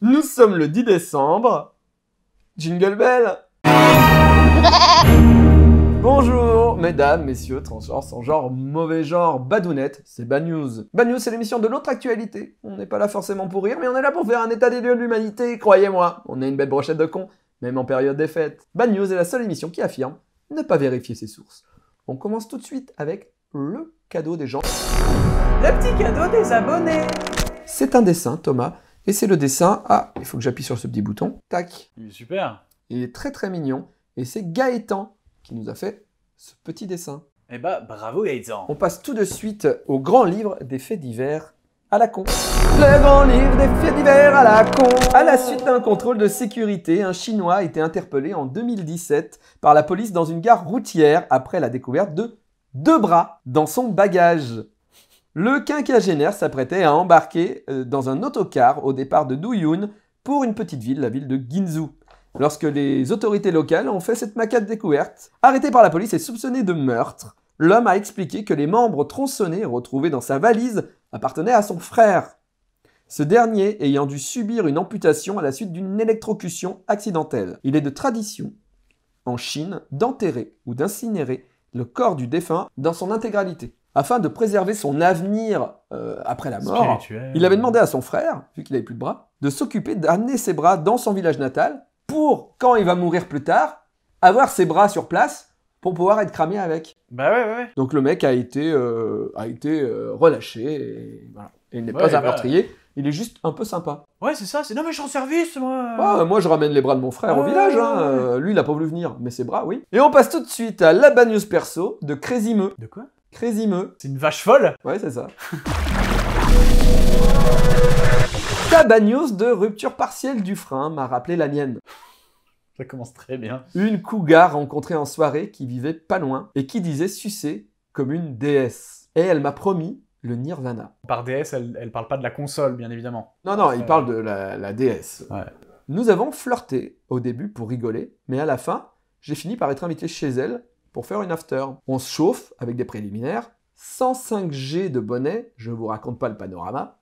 Nous sommes le 10 décembre. Jingle Bell Bonjour, mesdames, messieurs, transgenres, sans genre, mauvais genre, badounette, c'est Bad News. Bad News, c'est l'émission de l'autre actualité. On n'est pas là forcément pour rire, mais on est là pour faire un état des lieux de l'humanité, croyez-moi. On a une belle brochette de cons, même en période des fêtes. Bad News est la seule émission qui affirme ne pas vérifier ses sources. On commence tout de suite avec le cadeau des gens. Le petit cadeau des abonnés C'est un dessin, Thomas, et c'est le dessin. Ah, il faut que j'appuie sur ce petit bouton. Tac. Il est super. Il est très très mignon. Et c'est Gaëtan qui nous a fait ce petit dessin. Eh bah, ben, bravo Gaëtan. On passe tout de suite au grand livre des faits divers à la con. Le grand livre des faits divers à la con. À la suite d'un contrôle de sécurité, un Chinois a été interpellé en 2017 par la police dans une gare routière après la découverte de deux bras dans son bagage. Le quinquagénaire s'apprêtait à embarquer euh, dans un autocar au départ de Douyun pour une petite ville, la ville de Ginzhou. Lorsque les autorités locales ont fait cette maquette découverte, arrêté par la police et soupçonné de meurtre, l'homme a expliqué que les membres tronçonnés retrouvés dans sa valise appartenaient à son frère. Ce dernier ayant dû subir une amputation à la suite d'une électrocution accidentelle. Il est de tradition en Chine d'enterrer ou d'incinérer le corps du défunt dans son intégralité afin de préserver son avenir euh, après la mort. Il avait demandé à son frère, vu qu'il n'avait plus de bras, de s'occuper d'amener ses bras dans son village natal pour, quand il va mourir plus tard, avoir ses bras sur place pour pouvoir être cramé avec. Bah ouais, ouais. Donc le mec a été, euh, a été euh, relâché et, il n'est pas un bah, meurtrier. Il est juste un peu sympa. Ouais, c'est ça. C'est non mais je suis en service moi. Ah, moi je ramène les bras de mon frère au village. Hein. lui il n'a pas voulu venir, mais ses bras oui. Et on passe tout de suite à la bagnose perso de Meux. De quoi Crésimeux. C'est une vache folle Ouais, c'est ça. Ta de rupture partielle du frein m'a rappelé la mienne. Ça commence très bien. Une cougar rencontrée en soirée qui vivait pas loin et qui disait sucer comme une déesse. Et elle m'a promis le Nirvana. Par déesse, elle, parle pas de la console, bien évidemment. Non, non, il euh, parle de la, déesse. Ouais. Nous avons flirté au début pour rigoler, mais à la fin, j'ai fini par être invité chez elle pour faire une after. On se chauffe avec des préliminaires, 105 G de bonnet, je vous raconte pas le panorama.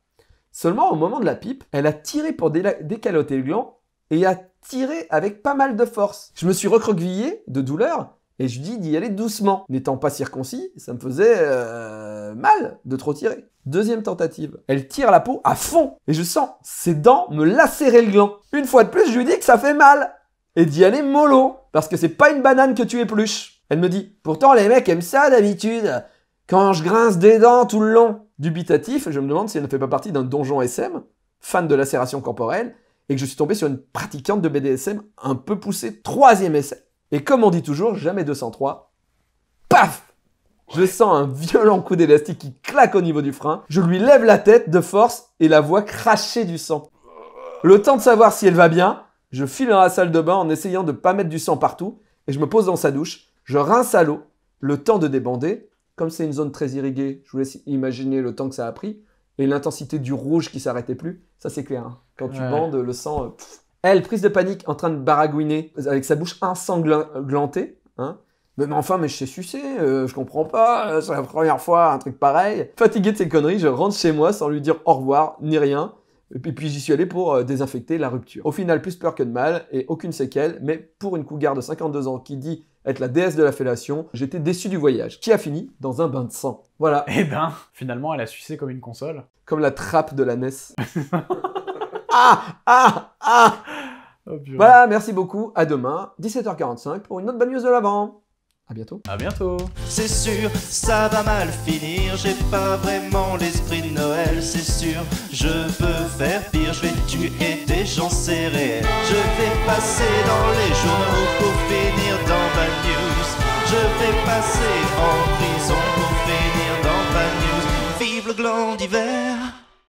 Seulement au moment de la pipe, elle a tiré pour décaloter le gland et a tiré avec pas mal de force. Je me suis recroquevillé de douleur et je lui dis d'y aller doucement. N'étant pas circoncis, ça me faisait euh, mal de trop tirer. Deuxième tentative, elle tire la peau à fond et je sens ses dents me lacérer le gland. Une fois de plus, je lui dis que ça fait mal et d'y aller mollo parce que c'est pas une banane que tu épluches. Elle me dit, pourtant les mecs aiment ça d'habitude. Quand je grince des dents tout le long, dubitatif, je me demande si elle ne fait pas partie d'un donjon SM, fan de lacération corporelle, et que je suis tombé sur une pratiquante de BDSM un peu poussée, troisième essai. Et comme on dit toujours, jamais 203, paf je sens un violent coup d'élastique qui claque au niveau du frein. Je lui lève la tête de force et la vois cracher du sang. Le temps de savoir si elle va bien, je file dans la salle de bain en essayant de pas mettre du sang partout et je me pose dans sa douche. Je rince à l'eau le temps de débander. Comme c'est une zone très irriguée, je vous laisse imaginer le temps que ça a pris et l'intensité du rouge qui s'arrêtait plus. Ça, c'est clair. Hein. Quand tu bandes, le sang. Elle, euh, eh, prise de panique, en train de baragouiner avec sa bouche ensanglantée. Hein. Mais, enfin, mais je sais sucer, euh, je comprends pas, euh, c'est la première fois un truc pareil. Fatigué de ces conneries, je rentre chez moi sans lui dire au revoir, ni rien. Et puis, j'y suis allé pour désinfecter la rupture. Au final, plus peur que de mal et aucune séquelle, mais pour une cougar de 52 ans qui dit être la déesse de la fellation. J'étais déçu du voyage, qui a fini dans un bain de sang. Voilà. Eh ben, finalement, elle a sucé comme une console. Comme la trappe de la NES. ah Ah Ah oh, Voilà, merci beaucoup. À demain, 17h45, pour une autre bonne news de l'avant. À bientôt. À bientôt. C'est sûr, ça va mal finir. J'ai pas vraiment l'esprit de Noël, c'est sûr. Je veux faire pire, je vais tuer des gens, serrés. Je vais passer dans les journaux pour passer en prison pour finir dans la News. Vive le gland d'hiver!